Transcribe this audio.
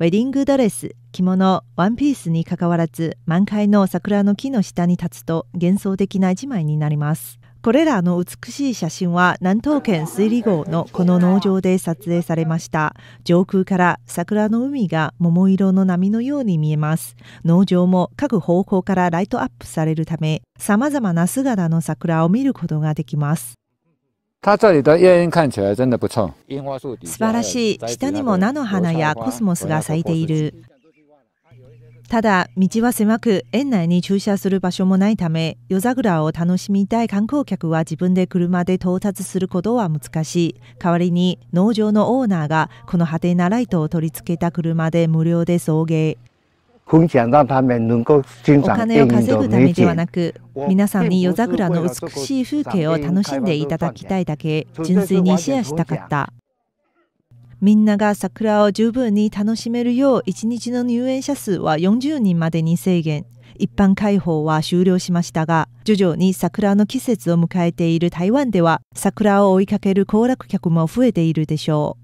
ウェディングドレス、着物、ワンピースにかかわらず、満開の桜の木の下に立つと幻想的な一枚になります。これらの美しい写真は南東県水利号のこの農場で撮影されました。上空から桜の海が桃色の波のように見えます。農場も各方向からライトアップされるため、様々な姿の桜を見ることができます。素晴らしい下にも菜の花やコスモスが咲いているただ道は狭く園内に駐車する場所もないため夜桜を楽しみたい観光客は自分で車で到達することは難しい代わりに農場のオーナーがこの果てなライトを取り付けた車で無料で送迎分享让他们能够欣賞お金を稼ぐためではなく、皆さんに夜桜の美しい風景を楽しんでいただきたいだけ、純粋にシェアしたかった。みんなが桜を十分に楽しめるよう、1日の入園者数は40人までに制限。一般開放は終了しましたが、徐々に桜の季節を迎えている台湾では、桜を追いかける行楽客も増えているでしょう。